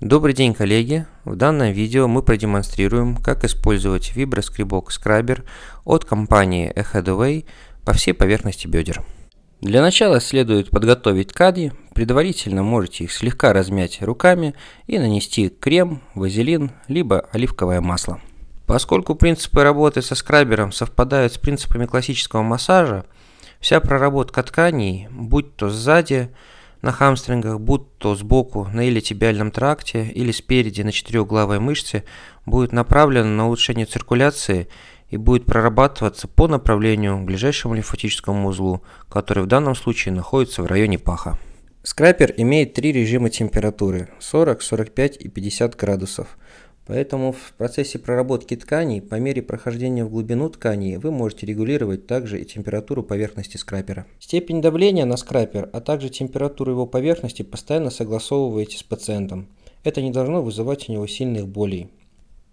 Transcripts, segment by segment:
Добрый день, коллеги! В данном видео мы продемонстрируем, как использовать виброскребок скрабер от компании Eheadway по всей поверхности бедер. Для начала следует подготовить ткани, предварительно можете их слегка размять руками и нанести крем, вазелин, либо оливковое масло. Поскольку принципы работы со скрабером совпадают с принципами классического массажа, вся проработка тканей, будь то сзади, на хамстрингах, будь то сбоку на или тракте, или спереди на четырехглавой мышце, будет направлено на улучшение циркуляции и будет прорабатываться по направлению к ближайшему лимфатическому узлу, который в данном случае находится в районе паха. Скрапер имеет три режима температуры – 40, 45 и 50 градусов. Поэтому в процессе проработки тканей, по мере прохождения в глубину тканей, вы можете регулировать также и температуру поверхности скрапера. Степень давления на скрапер, а также температуру его поверхности постоянно согласовываете с пациентом. Это не должно вызывать у него сильных болей.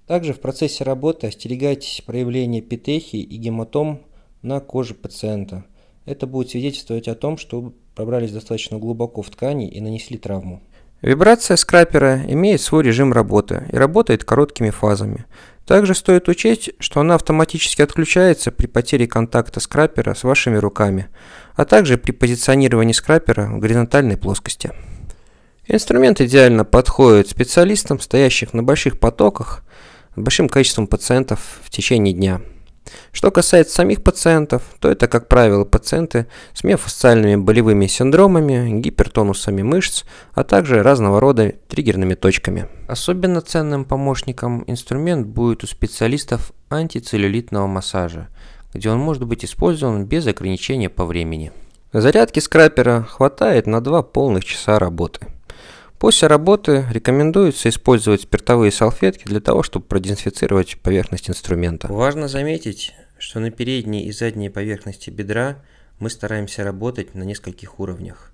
Также в процессе работы остерегайтесь проявления петехии и гематом на коже пациента. Это будет свидетельствовать о том, что пробрались достаточно глубоко в ткани и нанесли травму. Вибрация скрапера имеет свой режим работы и работает короткими фазами. Также стоит учесть, что она автоматически отключается при потере контакта скрапера с вашими руками, а также при позиционировании скрапера в горизонтальной плоскости. Инструмент идеально подходит специалистам, стоящих на больших потоках, с большим количеством пациентов в течение дня. Что касается самих пациентов, то это, как правило, пациенты с миофасциальными болевыми синдромами, гипертонусами мышц, а также разного рода триггерными точками. Особенно ценным помощником инструмент будет у специалистов антицеллюлитного массажа, где он может быть использован без ограничения по времени. Зарядки скрапера хватает на два полных часа работы. После работы рекомендуется использовать спиртовые салфетки для того, чтобы продезинфицировать поверхность инструмента. Важно заметить, что на передней и задней поверхности бедра мы стараемся работать на нескольких уровнях.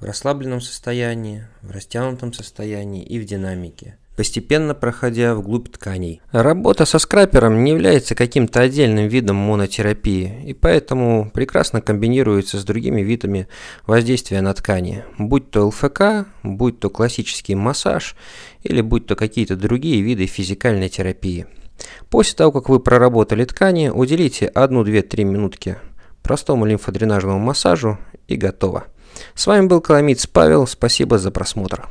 В расслабленном состоянии, в растянутом состоянии и в динамике – постепенно проходя вглубь тканей. Работа со скрапером не является каким-то отдельным видом монотерапии, и поэтому прекрасно комбинируется с другими видами воздействия на ткани, будь то ЛФК, будь то классический массаж, или будь то какие-то другие виды физикальной терапии. После того, как вы проработали ткани, уделите 1-2-3 минутки простому лимфодренажному массажу и готово. С вами был Коломиц Павел, спасибо за просмотр.